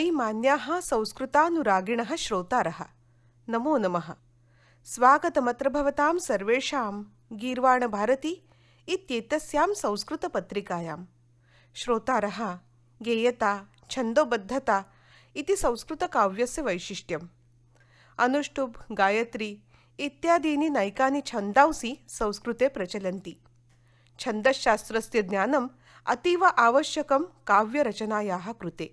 मयि मान्याः संस्कृतानुरागिणः श्रोतारः नमो नमः स्वागतमत्र भवतां सर्वेषां गीर्वाणभारती इत्येतस्यां संस्कृतपत्रिकायां श्रोतारः गेयता छन्दोबद्धता इति संस्कृतकाव्यस्य वैशिष्ट्यम् अनुष्टुप् गायत्री इत्यादीनि नैकानि छन्दांसि संस्कृते प्रचलन्ति छन्दशास्त्रस्य ज्ञानम् अतीव आवश्यकं काव्यरचनायाः कृते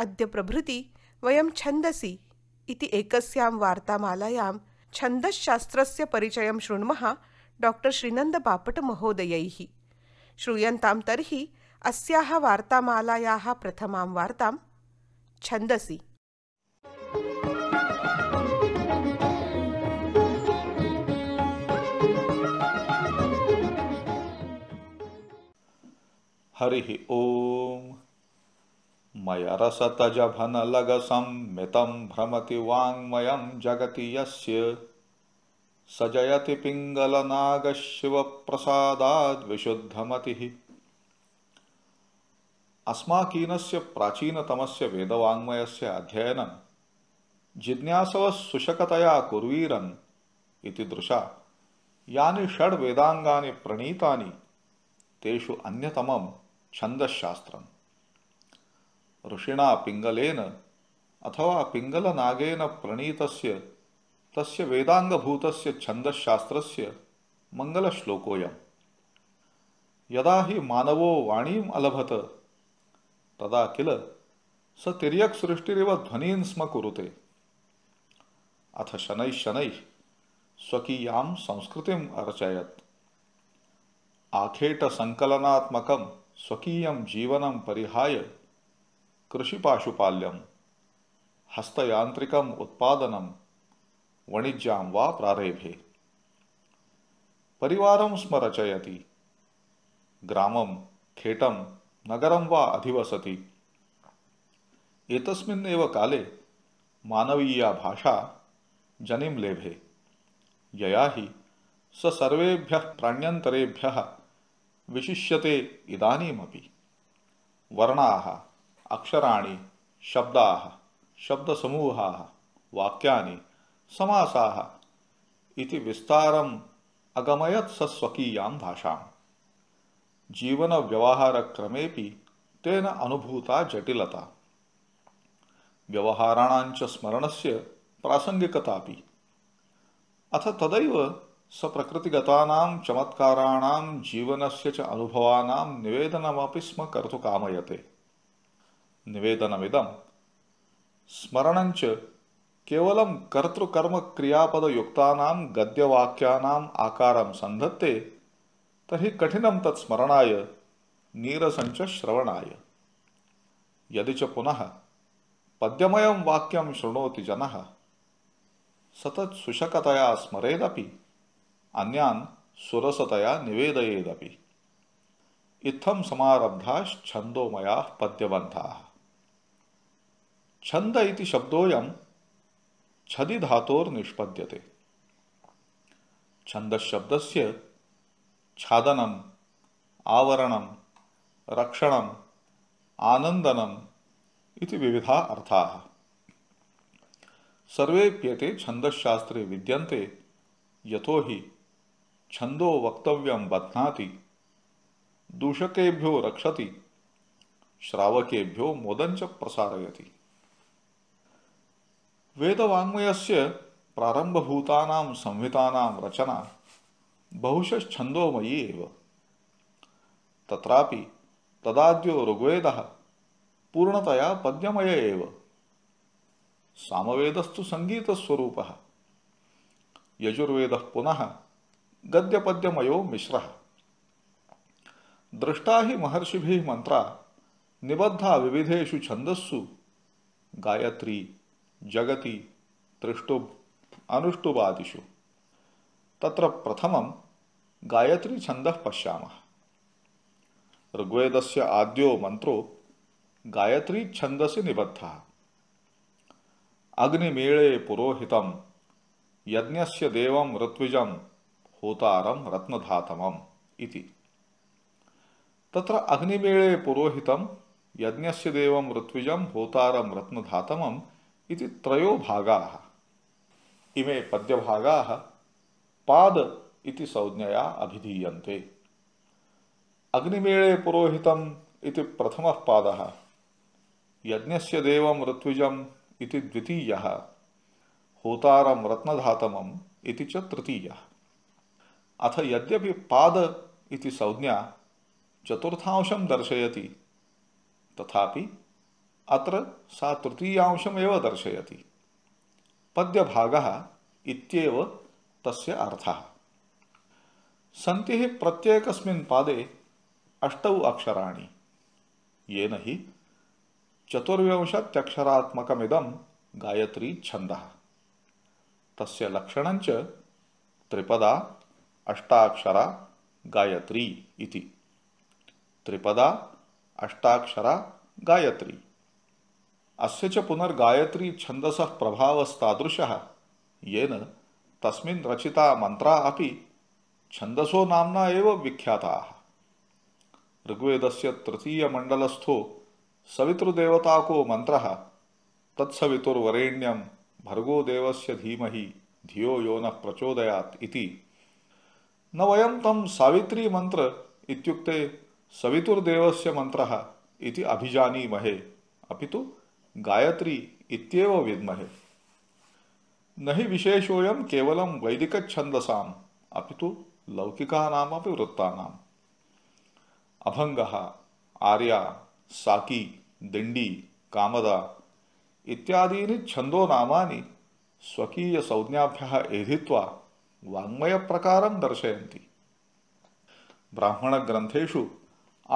अद्य प्रभृति वयं छन्दसि इति एकस्यां वार्तामालायां छन्दश्शास्त्रस्य परिचयं शृण्मः बापट श्रीनन्दबापटमहोदयैः श्रूयन्तां तर्हि अस्याः वार्तामालायाः प्रथमां वार्तां छन्दसि हरिः ओम् मय रसतजभनलगसं मितं भ्रमति वाङ्मयं जगति यस्य स जयति पिङ्गलनागशिवप्रसादाद्विशुद्धमतिः अस्माकीनस्य प्राचीनतमस्य वेदवाङ्मयस्य अध्ययनं जिज्ञासवः सुशकतया कुर्वीरन् इति दृशा यानि षड्वेदाङ्गानि प्रणीतानि तेषु अन्यतमं छन्दःशास्त्रम् ऋषिणा पिङ्गलेन अथवा पिङ्गलनागेन प्रणीतस्य तस्य वेदाङ्गभूतस्य छन्दशास्त्रस्य मङ्गलश्लोकोऽयम् यदा हि मानवो वाणीम् अलभत तदा किल स तिर्यक्सृष्टिरिव ध्वनीन् स्म कुरुते अथ शनैः शनैः स्वकीयां संस्कृतिम् अरचयत् आखेटसङ्कलनात्मकं स्वकीयं जीवनं परिहाय कृषिपाशुपाल्यं हस्तयान्त्रिकम् उत्पादनं वणिज्यां वा प्रारेभे परिवारं स्मरचयति ग्रामं खेटं नगरं वा अधिवसति एतस्मिन्नेव काले मानवीया भाषा जनिं लेभे यया हि स सर्वेभ्यः प्राण्यन्तरेभ्यः विशिष्यते इदानीमपि वर्णाः అక్షరాణి శబ్దా శబ్దసమూహా వాక్యాన్ని సమాసా ఇది విస్తారం అగమయత్ సస్వకీయాం భాషాం జీవన వ్యవహార క్రమేపి తేన అనుభూత జటిలత వ్యవహారాణాంచ స్మరణస్య ప్రాసంగికతాపి అథ తదైవ सप्रकृतिगतानां चमत्काराणां जीवनस्य च अनुभवानां निवेदनमपि स्म कर्तुकामयते निवेदनमिदं स्मरणञ्च केवलं कर्तृकर्मक्रियापदयुक्तानां गद्यवाक्यानाम् आकारं सन्धत्ते तर्हि कठिनं तत् स्मरणाय नीरसञ्च श्रवणाय यदि च पुनः पद्यमयं वाक्यं शृणोति जनः सतत् सुशकतया स्मरेदपि अन्यान् सुरसतया निवेदयेदपि इत्थं समारब्धाश्छन्दोमयाः पद्यबंधा छंद इति शब्दोयम छदि धातोर्निष्पद्यते छन्दशब्दस्य छादनम् आवरणं रक्षणम् आनन्दनम् इति विविधाः अर्थाः सर्वेऽप्येते छन्दशास्त्रे विद्यन्ते यतो हि छन्दो वक्तव्यं बध्नाति दूषकेभ्यो रक्षति श्रावकेभ्यो मोदं च प्रसारयति वेदवाङ्मयस्य प्रारम्भभूतानां संहितानां रचना बहुशश्छन्दोमयी एव तत्रापि तदाद्यो ऋग्वेदः पूर्णतया पद्यमय एव सामवेदस्तु सङ्गीतस्वरूपः यजुर्वेदः पुनः गद्यपद्यमयो मिश्रः दृष्टा हि महर्षिभिः मन्त्रा निबद्धा विविधेषु छन्दस्सु गायत्री जगति दृष्टुब् अनुष्टुबादिषु तत्र प्रथमं गायत्रीछन्दः पश्यामः ऋग्वेदस्य आद्यो मन्त्रो गायत्री छन्दसि निबद्धः अग्निमेळे पुरोहितं यज्ञस्य देवं ऋत्विजं होतारं रत्नधातमम् इति तत्र अग्निमेळे पुरोहितं यज्ञस्य देवं ऋत्विजं होतारं रत्नधातमम् इति त्रयो भागाः इमे पद्यभागाः पाद इति संज्ञया अभिधीयन्ते अग्निमेळे पुरोहितम् इति प्रथमः पादः यज्ञस्य देवं ऋत्विजम् इति द्वितीयः होतारं रत्नधातमम् इति च तृतीयः अथ यद्यपि पाद इति संज्ञा चतुर्थांशं दर्शयति तथापि अत्र सा तृतीयांशमेव दर्शयति पद्यभागः इत्येव तस्य अर्थः सन्ति प्रत्येकस्मिन् पादे अष्टौ अक्षराणि येन हि चतुर्विंशत्यक्षरात्मकमिदं गायत्री छन्दः तस्य लक्षणञ्च त्रिपदा अष्टाक्षरा गायत्री इति त्रिपदा अष्टाक्षरा गायत्री अस्य च पुनर्गायत्री छन्दसः प्रभावस्तादृशः येन तस्मिन् रचिता मन्त्राः अपि छन्दसो नाम्ना एव विख्याताः ऋग्वेदस्य तृतीयमण्डलस्थो सवितृदेवताको मन्त्रः तत्सवितुर्वरेण्यं भर्गोदेवस्य धीमहि धियो यो न प्रचोदयात् इति न वयं तं सावित्रीमन्त्र इत्युक्ते सवितुर्देवस्य मन्त्रः इति अभिजानीमहे अपि तु गायत्री इत्येव विद्महे हि विशेषोऽयं केवलं वैदिकछन्दसाम् अपि तु लौकिकानामपि वृत्तानाम् अभङ्गः आर्या साकी दिंडी, कामदा इत्यादीनि छन्दो नामानि स्वकीयसंज्ञाभ्यः एधित्वा वाङ्मयप्रकारं दर्शयन्ति ब्राह्मणग्रन्थेषु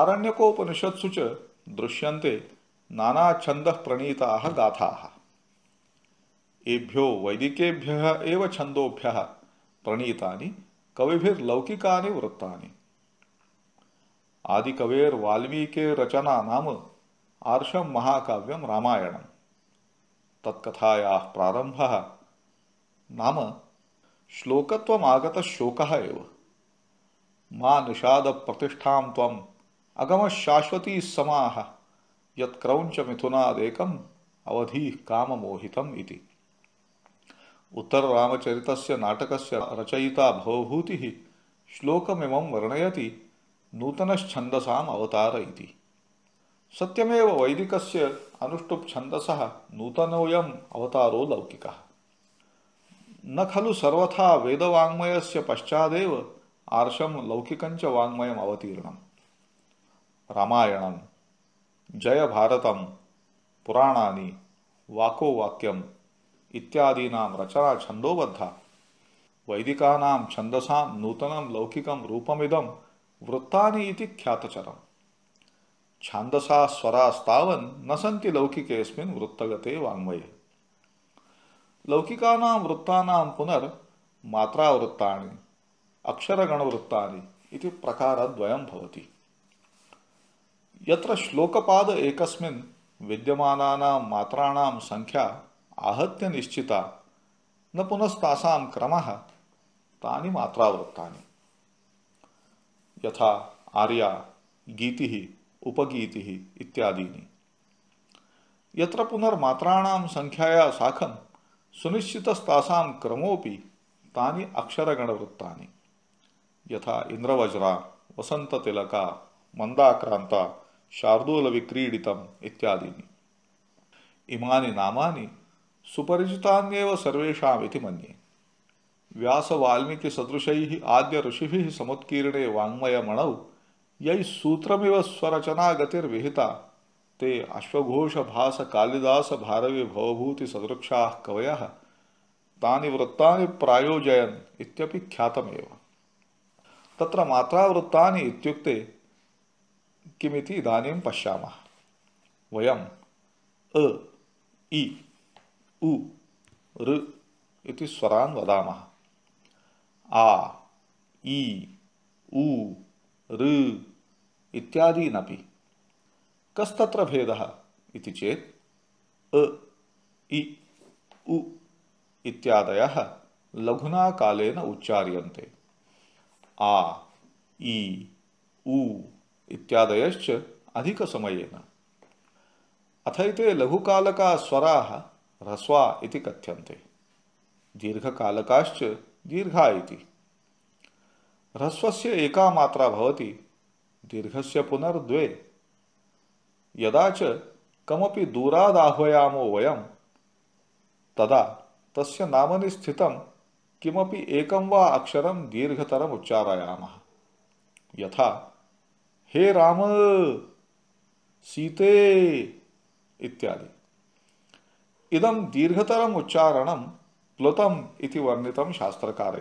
आरण्यकोपनिषत्सु च दृश्यन्ते नाना नानाछन्दप्रणीताः गाथाः एभ्यो वैदिकेभ्यः एव छन्दोभ्यः प्रणीतानि कविभिर्लौकिकानि वृत्तानि आदिकवेर्वाल्मीकिरचना नाम आर्षं महाकाव्यम रायण तत्कथाया प्रारंभ नाम श्लोकत्वमागतः शोक एव निषाद प्रतिष्ठा त्वम् अगमशाश्वती सह मिथुनादेकम् अवधि काममोहितम् इति उत्तररामचरितस्य नाटकस्य रचयिता भवभूतिः श्लोकमिमं वर्णयति नूतनश्छन्दसाम् अवतार इति सत्यमेव वैदिकस्य अनुष्टुप् छन्दसः नूतनोऽयम् अवतारो लौकिकः न खलु सर्वथा वेदवाङ्मयस्य पश्चादेव आर्षं लौकिकञ्च वाङ्मयम् अवतीर्णं रामायणं जय भारतं पुराणानि वाकोवाक्यम् इत्यादीनां रचना छन्दोबद्धा वैदिकानां छन्दसां नूतनं लौकिकं रूपमिदं वृत्तानि इति ख्यातचरम् छान्दसा स्वरास्तावन् न सन्ति लौकिकेऽस्मिन् वृत्तगते वाङ्मये लौकिकानां वृत्तानां पुनर्मात्रावृत्तानि अक्षरगणवृत्तानि इति प्रकारद्वयं भवति यत्र श्लोकपाद एकस्मिन् विद्यमानानां मात्राणां संख्या आहत्य निश्चिता न पुनस्तासां क्रमः तानि मात्रावृत्तानि यथा आर्या गीतिः उपगीतिः इत्यादीनि यत्र पुनर्मात्राणां संख्याया साकं सुनिश्चितस्तासां क्रमोऽपि तानि अक्षरगणवृत्तानि यथा इन्द्रवज्रा वसन्ततिलका मन्दाक्रान्ता शार्दूलविक्रीडितम् इत्यादीनि इमानि नामानि सुपरिचितान्येव सर्वेषामिति मन्ये व्यासवाल्मीकिसदृशैः आद्यऋषिभिः समुत्कीर्णे वाङ्मयमणौ यैः सूत्रमिव स्वरचनागतिर्विहिता ते अश्वघोषभासकालिदासभारवीभवभूतिसदृक्षाः कवयः तानि वृत्तानि प्रायोजयन् इत्यपि ख्यातमेव तत्र मात्रावृत्तानि इत्युक्ते किमिति इदानीं पश्यामः वयम् अ इ उ ऋ इति स्वरान् वदामः आ इ उ ऋ इत्यादीनपि कस्तत्र भेदः इति चेत् अ इ उ इत्यादयः लघुना कालेन उच्चार्यन्ते आ इ उ इत्यादय इत्यादयश्च अधिकसमयेन अथ इते लघुकालकास्वराः ह्रस्वा इति कथ्यन्ते दीर्घकालकाश्च दीर्घा इति ह्रस्वस्य एका मात्रा भवति दीर्घस्य पुनर्द्वे यदा च कमपि दूरादाह्वयामो वयं तदा तस्य नामनि स्थितं किमपि एकं वा अक्षरं दीर्घतरम् उच्चारयामः यथा हे राम सीते इत्यादि इदम दीर्घतरम उच्चारण प्लुतम वर्णित शास्त्रकार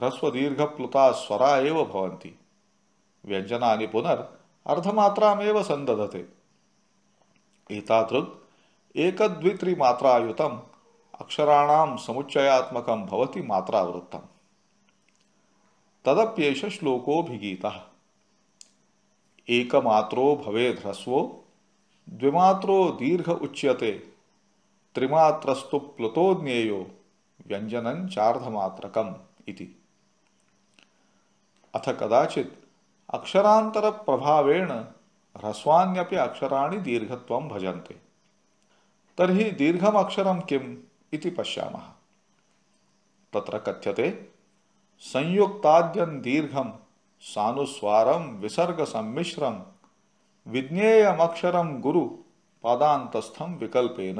ह्रस्वीर्घ प्लुता स्वरा एव भवन्ति व्यञ्जनानि पुनर् अर्धमात्रामेव सन्दधते एतादृक् एकदद्वित्रिमात्रायुतम् अक्षराणां समुच्चयात्मकं भवति मात्रावृत्तम् तदप्येष श्लोकोऽभिगीतः एकमात्रो भवेद् ह्रस्वो द्विमात्रो दीर्घ उच्यते त्रिमात्रस्तु प्लुतो ज्ञेयो व्यञ्जनं चार्धमात्रकम् इति अथ कदाचित् अक्षरान्तरप्रभावेण ह्रस्वाण्यपि अक्षराणि दीर्घत्वं भजन्ते तर्हि दीर्घमक्षरं किम् इति पश्यामः तत्र कथ्यते संयुक्ताद्यं दीर्घं सानुस्वारं विसर्गसम्मिश्रं विज्ञेयमक्षरं गुरुपादान्तस्थं विकल्पेन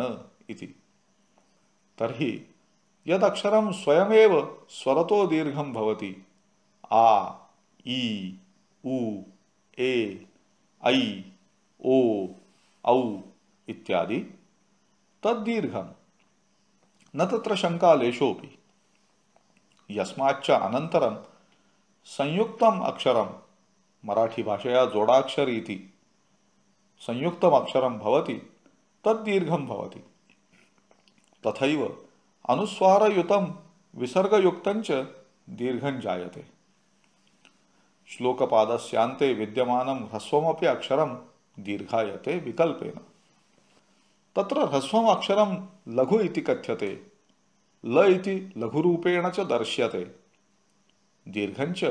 इति तर्हि यदक्षरं स्वयमेव स्वरतो दीर्घं भवति आ ई उ ए ऐ ओ औ इत्यादि तद्दीर्घं न तत्र शङ्कालेशोऽपि यस्माच्च अनन्तरं संयुक्तम अक्षरम मराठी भाषया जोडाक्षर इति संयुक्तम अक्षरम भवति तद्दीर्घम भवति तथैव अनुस्वारयुतम विसर्गयुक्तञ्च दीर्घं जायते श्लोकपादस्यान्ते विद्यमानं ह्रस्वमपि अक्षरं दीर्घायते विकल्पेन तत्र ह्रस्वम् अक्षरं लघु इति कथ्यते ल इति लघुरूपेण च दर्श्यते दीर्घञ्च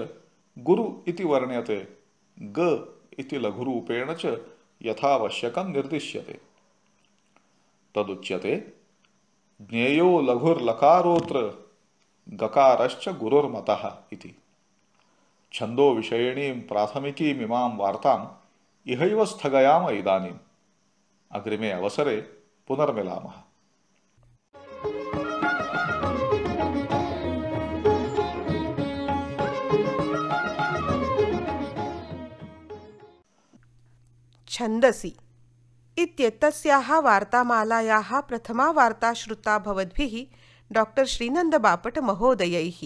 गुरु इति वर्ण्यते ग इति लघुरूपेण च यथावश्यकं निर्दिश्यते तदुच्यते ज्ञेयो लघुर्लकारोऽत्र गकारश्च गुरुर्मतः इति छन्दोविषयिणीं प्राथमिकीमिमां वार्ताम् इहैव स्थगयाम इदानीम् अग्रिमे अवसरे पुनर्मिलामः छंदसी इत्येतस्याः वार्तामालायाः प्रथमा वार्ता श्रुता भवद्भिः डाक्टर् श्रीनन्दबापटमहोदयैः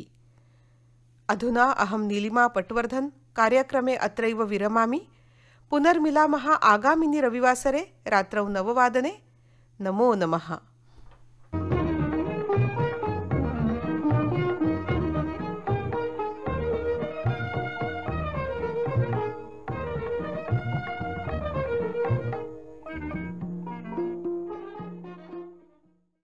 अधुना अहं नीलिमा पटवर्धन कार्यक्रमे अत्रैव विरमामि पुनर्मिलामः आगामिनि रविवासरे रात्रौ नववादने नमो नमः